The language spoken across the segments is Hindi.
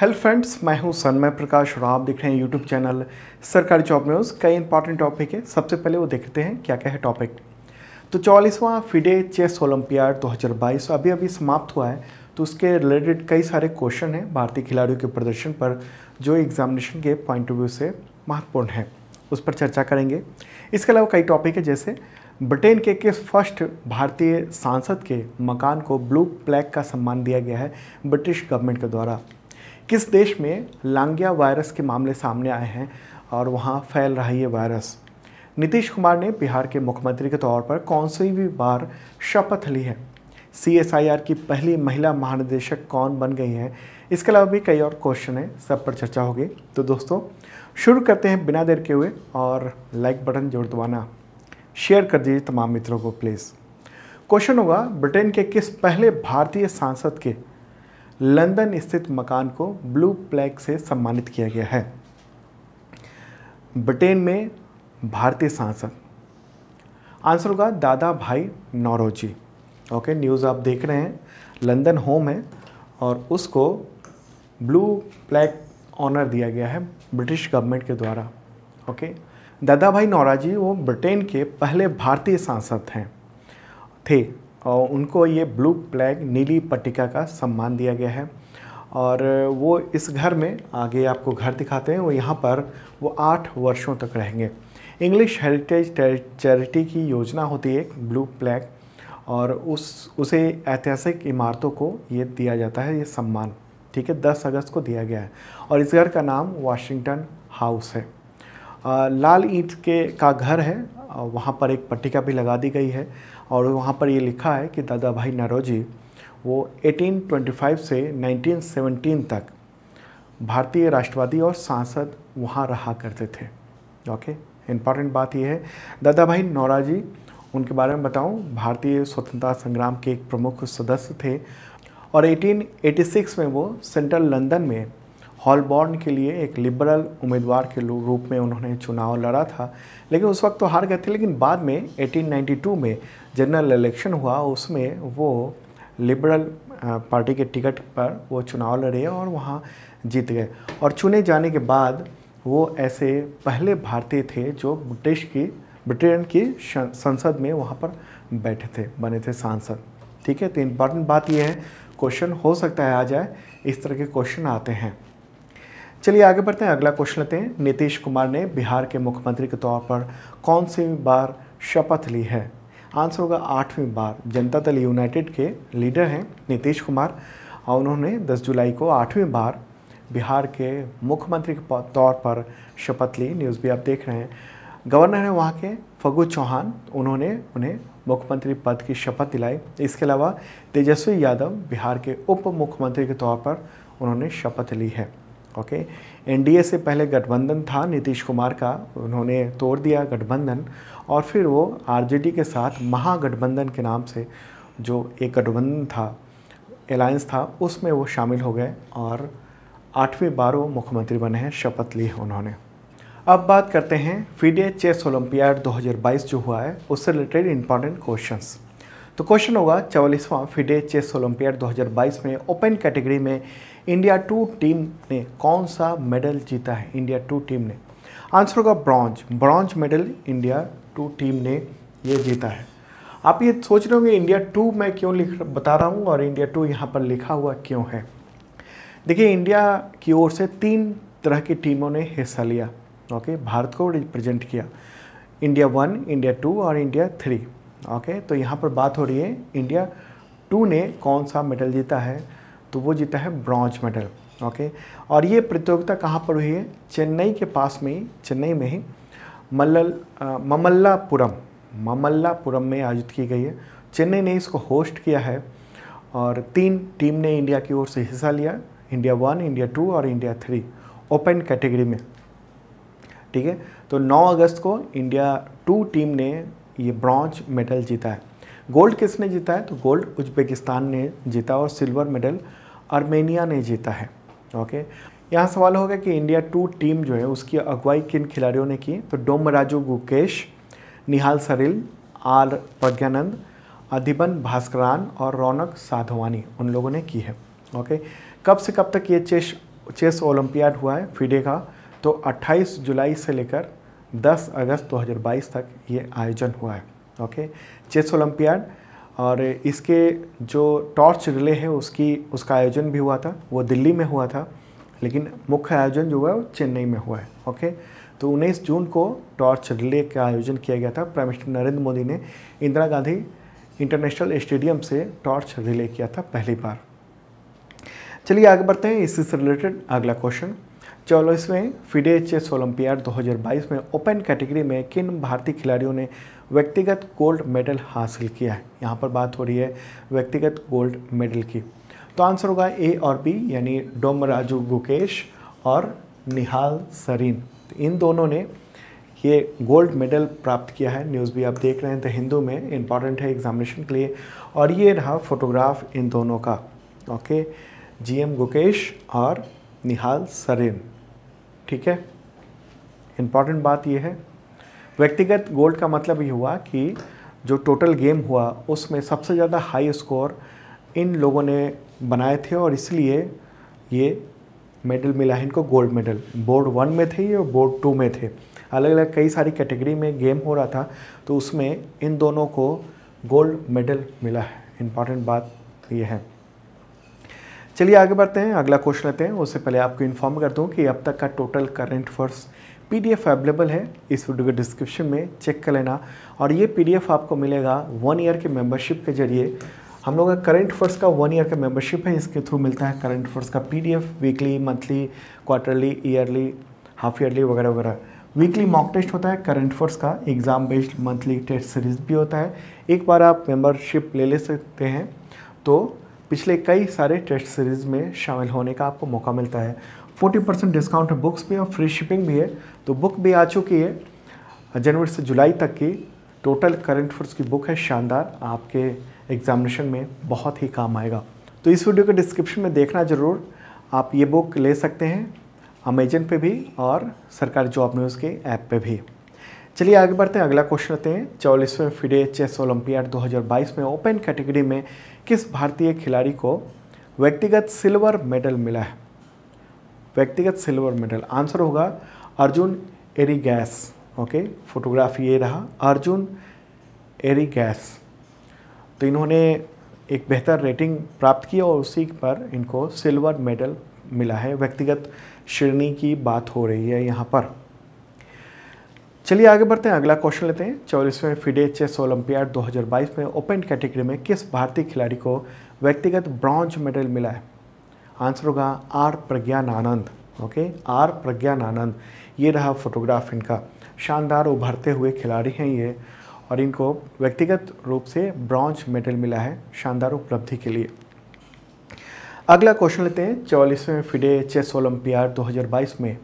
हेलो फ्रेंड्स मैं हूं सन्मय प्रकाश और आप देख रहे हैं यूट्यूब चैनल सरकारी जॉब न्यूज़ कई इंपॉर्टेंट टॉपिक है सबसे पहले वो देखते हैं क्या क्या है टॉपिक तो चौलीसवां फिडे चेस ओलंपियाड 2022 अभी अभी समाप्त हुआ है तो उसके रिलेटेड कई सारे क्वेश्चन हैं भारतीय खिलाड़ियों के प्रदर्शन पर जो एग्जामिनेशन के पॉइंट ऑफ व्यू से महत्वपूर्ण है उस पर चर्चा करेंगे इसके अलावा कई टॉपिक है जैसे ब्रिटेन के किस फर्स्ट भारतीय सांसद के मकान को ब्लू प्लैक का सम्मान दिया गया है ब्रिटिश गवर्नमेंट के द्वारा किस देश में लांग्या वायरस के मामले सामने आए हैं और वहाँ फैल रहा है ये वायरस नीतीश कुमार ने बिहार के मुख्यमंत्री के तौर पर कौन सी भी बार शपथ ली है सी की पहली महिला महानिदेशक कौन बन गई हैं इसके अलावा भी कई और क्वेश्चन हैं सब पर चर्चा होगी तो दोस्तों शुरू करते हैं बिना देर के हुए और लाइक बटन जोड़ दबाना शेयर कर दीजिए तमाम मित्रों को प्लीज़ क्वेश्चन होगा ब्रिटेन के किस पहले भारतीय सांसद के लंदन स्थित मकान को ब्लू प्लैग से सम्मानित किया गया है ब्रिटेन में भारतीय सांसद आंसर होगा दादा भाई नौरोजी ओके न्यूज़ आप देख रहे हैं लंदन होम है और उसको ब्लू प्लैग ऑनर दिया गया है ब्रिटिश गवर्नमेंट के द्वारा ओके दादा भाई नौराजी वो ब्रिटेन के पहले भारतीय सांसद हैं थे और उनको ये ब्लू फ्लैग नीली पट्टिका का सम्मान दिया गया है और वो इस घर में आगे आपको घर दिखाते हैं और यहाँ पर वो आठ वर्षों तक रहेंगे इंग्लिश हेरिटेज चैरिटी की योजना होती है ब्लू फ्लैग और उस उसे ऐतिहासिक इमारतों को ये दिया जाता है ये सम्मान ठीक है दस अगस्त को दिया गया है और इस घर का नाम वाशिंगटन हाउस है आ, लाल ईंट के का घर है वहाँ पर एक पट्टिका भी लगा दी गई है और वहाँ पर ये लिखा है कि दादा भाई नरोजी वो 1825 से 1917 तक भारतीय राष्ट्रवादी और सांसद वहाँ रहा करते थे ओके इम्पॉर्टेंट बात यह है दादा भाई नौराजी उनके बारे में बताऊँ भारतीय स्वतंत्रता संग्राम के एक प्रमुख सदस्य थे और 1886 में वो सेंट्रल लंदन में हॉलबॉर्न के लिए एक लिबरल उम्मीदवार के रूप में उन्होंने चुनाव लड़ा था लेकिन उस वक्त तो हार गए थे लेकिन बाद में 1892 में जनरल इलेक्शन हुआ उसमें वो लिबरल पार्टी के टिकट पर वो चुनाव लड़े और वहाँ जीत गए और चुने जाने के बाद वो ऐसे पहले भारतीय थे जो ब्रिटिश की ब्रिटेन की संसद में वहाँ पर बैठे थे बने थे सांसद ठीक है तो इम्पॉर्टेंट बात यह है क्वेश्चन हो सकता है आ जाए इस तरह के क्वेश्चन आते हैं चलिए आगे बढ़ते हैं अगला क्वेश्चन लेते हैं नीतीश कुमार ने बिहार के मुख्यमंत्री के तौर पर कौन सी बार शपथ ली है आंसर होगा आठवीं बार जनता दल यूनाइटेड के लीडर हैं नीतीश कुमार और उन्होंने 10 जुलाई को आठवीं बार बिहार के मुख्यमंत्री के तौर पर शपथ ली न्यूज़ भी आप देख रहे हैं गवर्नर हैं वहाँ के फगू चौहान उन्होंने उन्हें मुख्यमंत्री पद की शपथ दिलाई इसके अलावा तेजस्वी यादव बिहार के उप मुख्यमंत्री के तौर पर उन्होंने शपथ ली है ओके एनडीए से पहले गठबंधन था नीतीश कुमार का उन्होंने तोड़ दिया गठबंधन और फिर वो आरजेडी के साथ महागठबंधन के नाम से जो एक गठबंधन था अलायंस था उसमें वो शामिल हो गए और आठवीं बार वो मुख्यमंत्री बने हैं शपथ ली उन्होंने अब बात करते हैं फीडे चेस ओलंपियाड 2022 जो हुआ है उससे रिलेटेड इंपॉर्टेंट क्वेश्चंस तो क्वेश्चन होगा चवालीसवां फिडे चेस ओलंपियाड 2022 में ओपन कैटेगरी में इंडिया टू टीम ने कौन सा मेडल जीता है इंडिया टू टीम ने आंसर होगा bronze bronze medal India two team ने ये जीता है आप ये सोच रहे होंगे इंडिया टू मैं क्यों लिख बता रहा हूँ और इंडिया टू यहाँ पर लिखा हुआ क्यों है देखिए इंडिया की ओर से तीन तरह की टीमों ने हिस्सा लिया ओके भारत को रिप्रेजेंट किया इंडिया वन इंडिया टू और इंडिया थ्री ओके तो यहाँ पर बात हो रही है इंडिया टू ने कौन सा मेडल जीता है तो वो जीता है ब्रॉन्ज मेडल ओके और ये प्रतियोगिता कहाँ पर हुई है चेन्नई के पास में ही चेन्नई में ही मल्ल ममल्लापुरम ममल्लापुरम में आयोजित की गई है चेन्नई ने इसको होस्ट किया है और तीन टीम ने इंडिया की ओर से हिस्सा लिया इंडिया वन इंडिया टू और इंडिया थ्री ओपन कैटेगरी में ठीक है तो 9 अगस्त को इंडिया टू टीम ने ये ब्रॉन्ज मेडल जीता है गोल्ड किसने जीता है तो गोल्ड उज्बेकिस्तान ने जीता और सिल्वर मेडल आर्मेनिया ने जीता है ओके यहाँ सवाल होगा कि इंडिया टू टीम जो है उसकी अगुवाई किन खिलाड़ियों ने की तो डोमराजू गुकेश निहाल सरिल आर प्रज्ञानंद अधिबन भास्करान और रौनक साधवानी उन लोगों ने की है ओके कब से कब तक ये चेस चेस ओलंपियाड हुआ है फीडे का तो 28 जुलाई से लेकर 10 अगस्त 2022 तक ये आयोजन हुआ है ओके चेस ओलंपियाड और इसके जो टॉर्च रिले है उसकी उसका आयोजन भी हुआ था वो दिल्ली में हुआ था लेकिन मुख्य आयोजन जो हुआ है वो चेन्नई में हुआ है ओके तो उन्नीस जून को टॉर्च रिले का आयोजन किया गया था प्राइम मिनिस्टर नरेंद्र मोदी ने इंदिरा गांधी इंटरनेशनल स्टेडियम से टॉर्च रिले किया था पहली बार चलिए आगे बढ़ते हैं इससे रिलेटेड अगला क्वेश्चन चौलीसवें फिडे चेस ओलंपियाड 2022 में ओपन कैटेगरी में किन भारतीय खिलाड़ियों ने व्यक्तिगत गोल्ड मेडल हासिल किया है यहाँ पर बात हो रही है व्यक्तिगत गोल्ड मेडल की तो आंसर होगा ए और बी यानी डोमराजू गुकेश और निहाल सरीन तो इन दोनों ने ये गोल्ड मेडल प्राप्त किया है न्यूज़ भी आप देख रहे हैं तो हिंदू में इम्पॉर्टेंट है एग्जामिनेशन के लिए और ये रहा फोटोग्राफ इन दोनों का ओके जीएम गुकेश और निहाल सरीन ठीक है इम्पॉर्टेंट बात यह है व्यक्तिगत गोल्ड का मतलब ये हुआ कि जो टोटल गेम हुआ उसमें सबसे ज़्यादा हाई स्कोर इन लोगों ने बनाए थे और इसलिए ये मेडल मिला है इनको गोल्ड मेडल बोर्ड वन में थे ये और बोर्ड टू में थे अलग अलग कई सारी कैटेगरी में गेम हो रहा था तो उसमें इन दोनों को गोल्ड मेडल मिला है इम्पॉर्टेंट बात ये है चलिए आगे बढ़ते हैं अगला क्वेश्चन लेते हैं उससे पहले आपको इन्फॉर्म कर दूँ कि अब तक का total current affairs PDF available है इस वीडियो के डिस्क्रिप्शन में चेक कर लेना और ये पीडीएफ आपको मिलेगा वन ईयर के मेंबरशिप के जरिए हम लोग का करंट फर्स्ट का वन ईयर का मेंबरशिप है इसके थ्रू मिलता है करंट फर्स्ट का PDF weekly monthly quarterly yearly half yearly वगैरह वगैरह वीकली मॉक टेस्ट होता है करंट फर्स्ट का exam based monthly test series भी होता है एक बार आप मेंबरशिप ले ले सकते हैं तो पिछले कई सारे टेस्ट सीरीज़ में शामिल होने का आपको मौका मिलता है 40 परसेंट डिस्काउंट है बुक्स पे और फ्री शिपिंग भी है तो बुक भी आ चुकी है जनवरी से जुलाई तक की टोटल करंट फोर्स की बुक है शानदार आपके एग्जामिनेशन में बहुत ही काम आएगा तो इस वीडियो के डिस्क्रिप्शन में देखना ज़रूर आप ये बुक ले सकते हैं अमेजन पे भी और सरकारी जॉब न्यूज़ के ऐप पे भी चलिए आगे बढ़ते हैं अगला क्वेश्चन रहते हैं चौलीसवें फिडे चेस ओलंपियाड 2022 में ओपन कैटेगरी में किस भारतीय खिलाड़ी को व्यक्तिगत सिल्वर मेडल मिला है व्यक्तिगत सिल्वर मेडल आंसर होगा अर्जुन एरीगैस ओके फोटोग्राफ ये रहा अर्जुन एरीगैस तो इन्होंने एक बेहतर रेटिंग प्राप्त की और उसी पर इनको सिल्वर मेडल मिला है व्यक्तिगत श्रेणी की बात हो रही है यहाँ पर चलिए आगे बढ़ते हैं अगला क्वेश्चन लेते हैं चौलीसवें फिडे चेस ओलंपियाड 2022 में ओपन कैटेगरी में किस भारतीय खिलाड़ी को व्यक्तिगत ब्रॉन्ज मेडल मिला है आंसर होगा R Praggnanandhaa okay R Praggnanandhaa ये रहा फोटोग्राफ इनका शानदार उभरते हुए खिलाड़ी हैं ये और इनको व्यक्तिगत रूप से ब्रॉन्ज मेडल मिला है शानदार उपलब्धि के लिए अगला क्वेश्चन लेते हैं चौलीसवें फिडे चेस ओलंपियाड 2022 में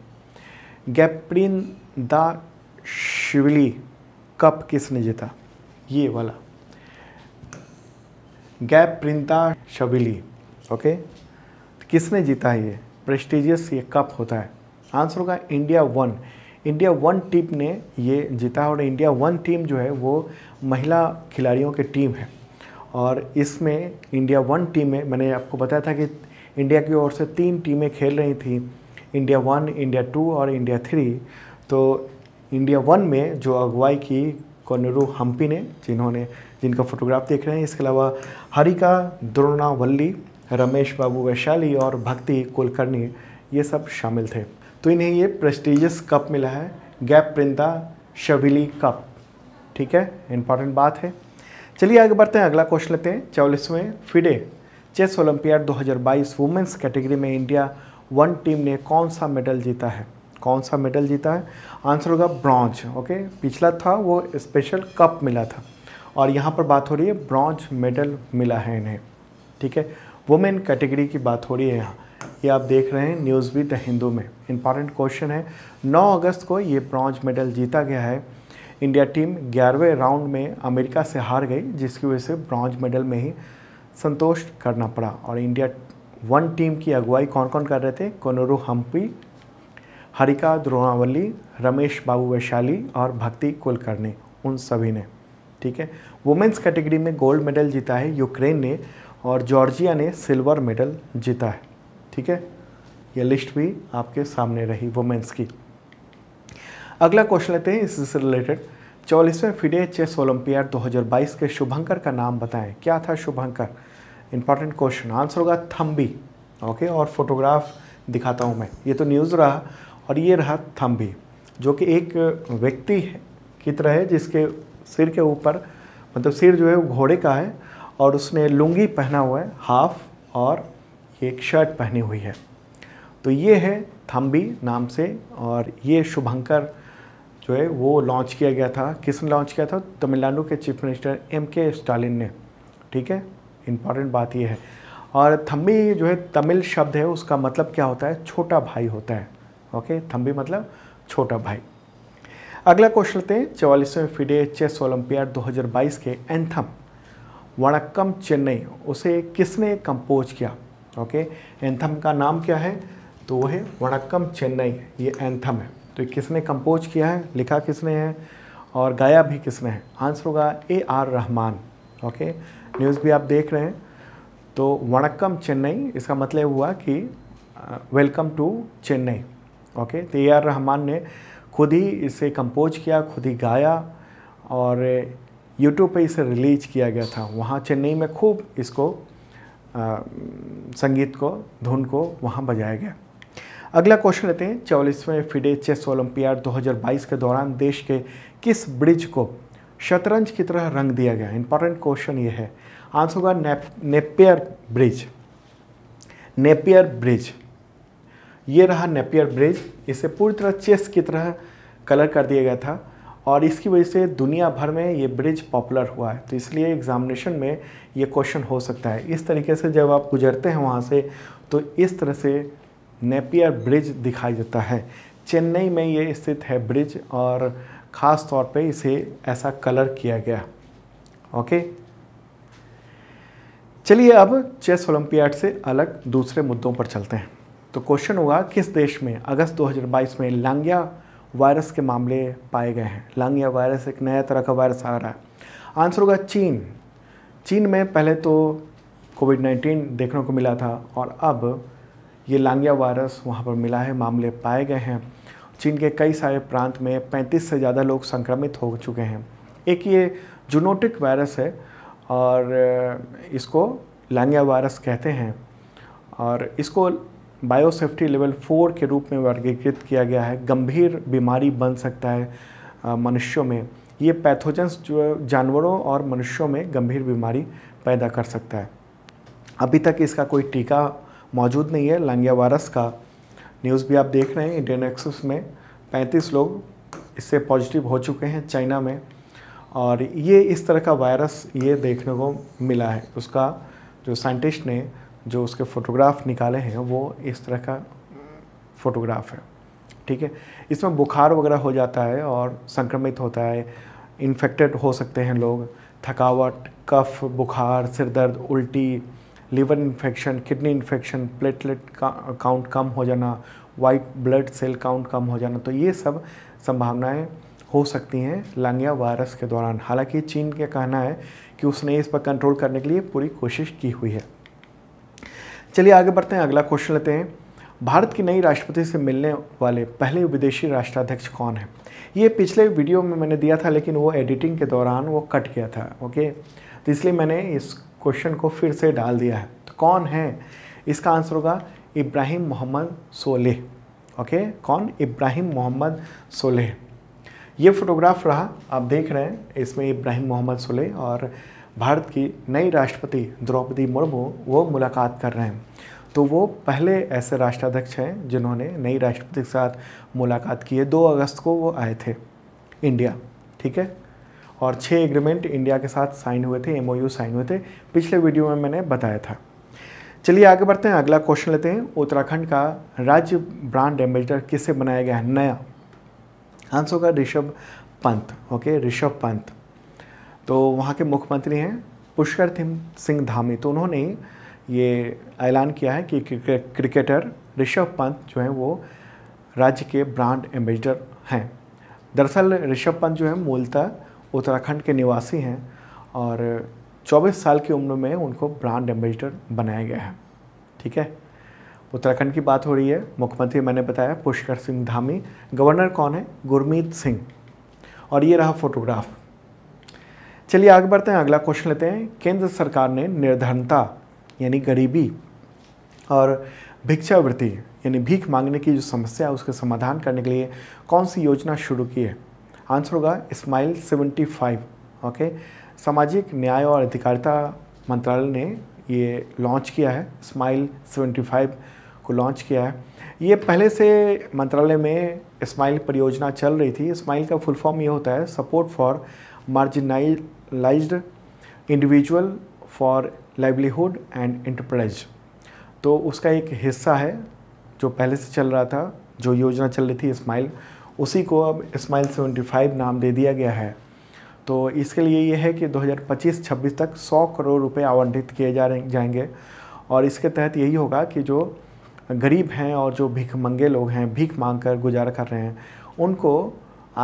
गैप्रिन द शिवली कप किसने जीता ये वाला गैप प्रिंता शबिली ओके तो किसने जीता ये प्रेस्टिजियस ये कप होता है आंसर होगा India one India one team ने ये जीता और इंडिया वन टीम जो है वो महिला खिलाड़ियों की टीम है और इसमें इंडिया वन टीम में मैंने आपको बताया था कि इंडिया की ओर से तीन टीमें खेल रही थी इंडिया वन इंडिया टू और इंडिया थ्री तो इंडिया वन में जो अगुवाई की कॉनरू हम्पी ने जिन्होंने जिनका फोटोग्राफ देख रहे हैं इसके अलावा हरिका द्रोणावल्ली रमेश बाबू वैशाली और भक्ति कुलकर्णी ये सब शामिल थे तो इन्हें ये प्रेस्टिजियस कप मिला है गैप प्रिंदा शबिली कप ठीक है इम्पॉर्टेंट बात है चलिए आगे बढ़ते हैं अगला क्वेश्चन लेते हैं चौलीसवें FIDE chess olympiad 2022 women's category में इंडिया वन टीम ने कौन सा मेडल जीता है कौन सा मेडल जीता है आंसर होगा ब्रॉन्ज ओके पिछला था वो स्पेशल कप मिला था और यहाँ पर बात हो रही है ब्रॉन्ज मेडल मिला है इन्हें ठीक है वुमेन कैटेगरी की बात हो रही है यहाँ ये आप देख रहे हैं न्यूज़ भी द हिंदू में इंपॉर्टेंट क्वेश्चन है 9 अगस्त को ये ब्रॉन्ज मेडल जीता गया है इंडिया टीम ग्यारहवें राउंड में अमेरिका से हार गई जिसकी वजह से ब्रॉन्ज मेडल में ही संतोष करना पड़ा और इंडिया वन टीम की अगुवाई कौन कौन कर रहे थे कोनोरू हम्पी हरिका द्रोणावली रमेश बाबू वैशाली और भक्ति कुलकर्णी उन सभी ने ठीक है वुमेंस कैटेगरी में गोल्ड मेडल जीता है यूक्रेन ने और जॉर्जिया ने सिल्वर मेडल जीता है ठीक है यह लिस्ट भी आपके सामने रही वुमेंस की अगला क्वेश्चन लेते हैं इससे रिलेटेड चौलीसवें फिडे चेस ओलंपियाड 2022 के शुभंकर का नाम बताएं क्या था शुभंकर इंपॉर्टेंट क्वेश्चन आंसर होगा थम्बी ओके और फोटोग्राफ दिखाता हूँ मैं ये तो न्यूज़ रहा और ये रहा थम्बी जो कि एक व्यक्ति की तरह है जिसके सिर के ऊपर मतलब सिर जो है वो घोड़े का है और उसने लुंगी पहना हुआ है हाफ और एक शर्ट पहनी हुई है तो ये है थम्बी नाम से और ये शुभंकर जो है वो लॉन्च किया गया था किसने लॉन्च किया था तमिलनाडु के चीफ मिनिस्टर एम के स्टालिन ने ठीक है इम्पॉर्टेंट बात ये है और थम्बी जो है तमिल शब्द है उसका मतलब क्या होता है छोटा भाई होता है ओके थम्बी मतलब छोटा भाई अगला क्वेश्चन लेते हैं चौवालीसवें फिडे चेस ओलंपियाड 2022 के एंथम वणक्कम चेन्नई उसे किसने कंपोज किया ओके एंथम का नाम क्या है तो वो है वणक्कम चेन्नई ये एंथम है तो किसने कंपोज किया है लिखा किसने है और गाया भी किसने है आंसर होगा ए आर रहमान ओके न्यूज़ भी आप देख रहे हैं तो वणक्कम चेन्नई इसका मतलब हुआ कि वेलकम टू चेन्नई ओके तो ए आर रहमान ने खुद ही इसे कंपोज किया खुद ही गाया और यूट्यूब पे इसे रिलीज किया गया था वहाँ चेन्नई में खूब इसको आ, संगीत को धुन को वहाँ बजाया गया अगला क्वेश्चन लेते हैं चौलीसवें फिडे चेस ओलंपियाड 2022 के दौरान देश के किस ब्रिज को शतरंज की तरह रंग दिया गया इंपॉर्टेंट क्वेश्चन ये है आंसर होगा नेपियर ब्रिज नेपियर ब्रिज ये रहा नेपियर ब्रिज इसे पूरी तरह चेस की तरह कलर कर दिया गया था और इसकी वजह से दुनिया भर में ये ब्रिज पॉपुलर हुआ है तो इसलिए एग्ज़ामिनेशन में ये क्वेश्चन हो सकता है इस तरीके से जब आप गुजरते हैं वहाँ से तो इस तरह से नेपियर ब्रिज दिखाई देता है चेन्नई में ये स्थित है ब्रिज और ख़ास तौर पे इसे ऐसा कलर किया गया ओके चलिए अब चेस ओलंपियाड से अलग दूसरे मुद्दों पर चलते हैं तो क्वेश्चन होगा किस देश में अगस्त 2022 में लांगिया वायरस के मामले पाए गए हैं लांगिया वायरस एक नया तरह का वायरस आ रहा है आंसर होगा चीन चीन में पहले तो कोविड 19 देखने को मिला था और अब ये लांगिया वायरस वहाँ पर मिला है मामले पाए गए हैं चीन के कई सारे प्रांत में 35 से ज़्यादा लोग संक्रमित हो चुके हैं एक ये जूनोटिक वायरस है और इसको लांगिया वायरस कहते हैं और इसको बायोसेफ्टी लेवल फोर के रूप में वर्गीकृत किया गया है गंभीर बीमारी बन सकता है मनुष्यों में ये पैथोजेंस जो जानवरों और मनुष्यों में गंभीर बीमारी पैदा कर सकता है अभी तक इसका कोई टीका मौजूद नहीं है लांगिया वायरस का न्यूज़ भी आप देख रहे हैं इंडियन एक्सप्रेस में 35 लोग इससे पॉजिटिव हो चुके हैं चाइना में और ये इस तरह का वायरस ये देखने को मिला है उसका जो साइंटिस्ट ने जो उसके फ़ोटोग्राफ निकाले हैं वो इस तरह का फ़ोटोग्राफ है ठीक है इसमें बुखार वगैरह हो जाता है और संक्रमित होता है इन्फेक्टेड हो सकते हैं लोग थकावट कफ बुखार सिर दर्द उल्टी liver infection kidney infection platelet का काउंट कम हो जाना वाइट ब्लड सेल काउंट कम हो जाना तो ये सब संभावनाएं हो सकती हैं लांगिया वायरस के दौरान हालांकि चीन का कहना है कि उसने इस पर कंट्रोल करने के लिए पूरी कोशिश की हुई है चलिए आगे बढ़ते हैं अगला क्वेश्चन लेते हैं भारत की नई राष्ट्रपति से मिलने वाले पहले विदेशी राष्ट्राध्यक्ष कौन है ये पिछले वीडियो में मैंने दिया था लेकिन वो एडिटिंग के दौरान वो कट गया था ओके तो इसलिए मैंने इस क्वेश्चन को फिर से डाल दिया है तो कौन है इसका आंसर होगा इब्राहिम मोहम्मद सोलेह ओके कौन इब्राहिम मोहम्मद सोलेह ये फोटोग्राफ रहा आप देख रहे हैं इसमें इब्राहिम मोहम्मद सोलेह और भारत की नई राष्ट्रपति द्रौपदी मुर्मू वो मुलाकात कर रहे हैं तो वो पहले ऐसे राष्ट्राध्यक्ष हैं जिन्होंने नई राष्ट्रपति के साथ मुलाकात की है दो अगस्त को वो आए थे इंडिया ठीक है और छः एग्रीमेंट इंडिया के साथ साइन हुए थे एमओयू साइन हुए थे पिछले वीडियो में मैंने बताया था चलिए आगे बढ़ते हैं अगला क्वेश्चन लेते हैं उत्तराखंड का राज्य ब्रांड एम्बेसडर किसे बनाया गया है नया आंसर होगा ऋषभ पंत ओके ऋषभ पंत तो वहाँ के मुख्यमंत्री हैं पुष्कर सिंह धामी तो उन्होंने ये ऐलान किया है कि क्रिकेटर ऋषभ पंत जो हैं वो राज्य के ब्रांड एम्बेसडर हैं दरअसल ऋषभ पंत जो हैं मूलतः उत्तराखंड के निवासी हैं और 24 साल की उम्र में उनको ब्रांड एम्बेसडर बनाया गया है ठीक है उत्तराखंड की बात हो रही है मुख्यमंत्री मैंने बताया पुष्कर सिंह धामी गवर्नर कौन है गुरमीत सिंह और ये रहा फोटोग्राफ चलिए आगे बढ़ते हैं अगला क्वेश्चन लेते हैं केंद्र सरकार ने निर्धनता यानी गरीबी और भिक्षावृत्ति यानी भीख मांगने की जो समस्या है उसके समाधान करने के लिए कौन सी योजना शुरू की है आंसर होगा इस्माइल 75 ओके सामाजिक न्याय और अधिकारिता मंत्रालय ने ये लॉन्च किया है इस्माइल 75 को लॉन्च किया है ये पहले से मंत्रालय में इस्माइल परियोजना चल रही थी इस्माइल का फुल फॉर्म ये होता है support for marginalised individual for livelihood and enterprise तो उसका एक हिस्सा है जो पहले से चल रहा था जो योजना चल रही थी स्माइल उसी को अब स्माइल 75 नाम दे दिया गया है तो इसके लिए ये है कि 2025-26 तक 100 करोड़ रुपए आवंटित किए जा जाएंगे और इसके तहत यही होगा कि जो गरीब हैं और जो भीख मंगे लोग हैं भीख मांग कर गुजारा कर रहे हैं उनको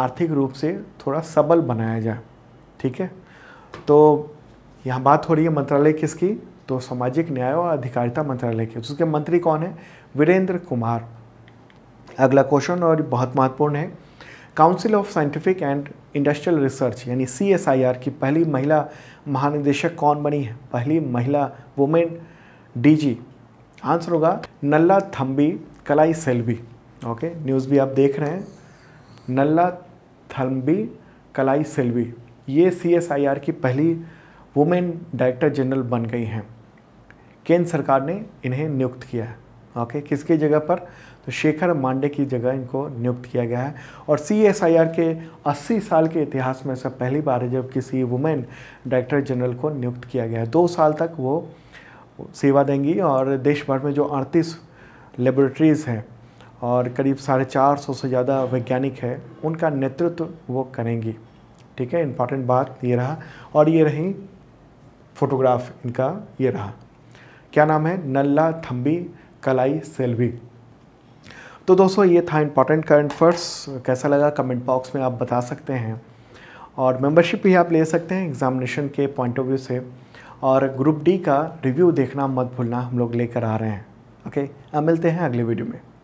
आर्थिक रूप से थोड़ा सबल बनाया जाए ठीक है तो यहाँ बात हो रही है मंत्रालय किसकी तो सामाजिक न्याय और अधिकारिता मंत्रालय के उसके मंत्री कौन है वीरेंद्र कुमार अगला क्वेश्चन और बहुत महत्वपूर्ण है council of scientific and industrial research यानी सी की पहली महिला महानिदेशक कौन बनी है पहली महिला वुमेन डीजी आंसर होगा नल्ला थम्बी कलाई सेल्वी ओके न्यूज़ भी आप देख रहे हैं नल्ला थम्बी कलाई सेल्वी ये आर की पहली वुमेन डायरेक्टर जनरल बन गई हैं केंद्र सरकार ने इन्हें नियुक्त किया है ओके किसकी जगह पर तो शेखर मांडे की जगह इनको नियुक्त किया गया है और सी एस आई आर के 80 साल के इतिहास में से पहली बार है जब किसी वुमेन डायरेक्टर जनरल को नियुक्त किया गया है दो साल तक वो सेवा देंगी और देश भर में जो अड़तीस लेबोरेटरीज़ हैं और करीब साढ़े चार सौ से ज़्यादा वैज्ञानिक हैं उनका नेतृत्व वो करेंगी ठीक है इंपॉर्टेंट बात ये रहा और ये रही फोटोग्राफ इनका ये रहा क्या नाम है नल्ला थम्बी कलाई सेल्वी तो दोस्तों ये था इम्पॉर्टेंट करंट फर्स्ट कैसा लगा कमेंट बॉक्स में आप बता सकते हैं और मेंबरशिप भी आप ले सकते हैं एग्जामिनेशन के पॉइंट ऑफ व्यू से और ग्रुप डी का रिव्यू देखना मत भूलना हम लोग लेकर आ रहे हैं ओके अब मिलते हैं अगले वीडियो में